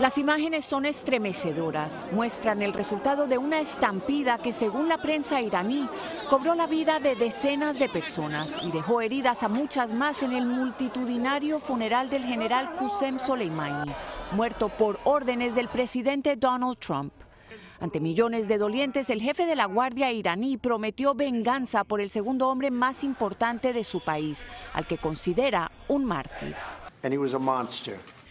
Las imágenes son estremecedoras, muestran el resultado de una estampida que según la prensa iraní cobró la vida de decenas de personas y dejó heridas a muchas más en el multitudinario funeral del general Qasem Soleimani, muerto por órdenes del presidente Donald Trump. Ante millones de dolientes, el jefe de la Guardia iraní prometió venganza por el segundo hombre más importante de su país, al que considera un mártir.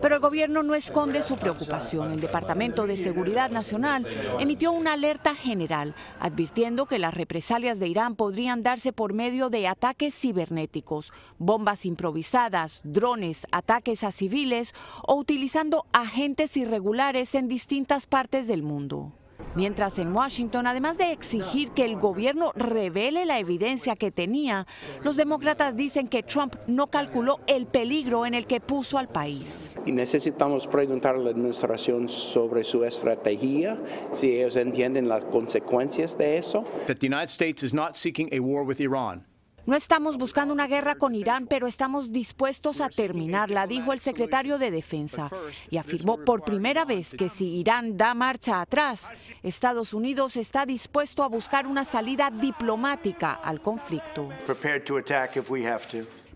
Pero el gobierno no esconde su preocupación. El Departamento de Seguridad Nacional emitió una alerta general advirtiendo que las represalias de Irán podrían darse por medio de ataques cibernéticos, bombas improvisadas, drones, ataques a civiles o utilizando agentes irregulares en distintas partes del mundo. Mientras en Washington, además de exigir que el gobierno revele la evidencia que tenía, los demócratas dicen que Trump no calculó el peligro en el que puso al país. Y necesitamos preguntar a la administración sobre su estrategia, si ellos entienden las consecuencias de eso. the United States is not seeking a with Iran. No estamos buscando una guerra con Irán, pero estamos dispuestos a terminarla, dijo el secretario de Defensa, y afirmó por primera vez que si Irán da marcha atrás, Estados Unidos está dispuesto a buscar una salida diplomática al conflicto.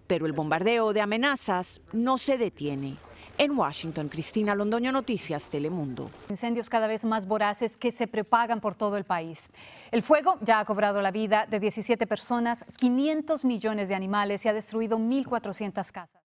Pero el bombardeo de amenazas no se detiene. En Washington, Cristina Londoño, Noticias Telemundo. Incendios cada vez más voraces que se propagan por todo el país. El fuego ya ha cobrado la vida de 17 personas, 500 millones de animales y ha destruido 1.400 casas.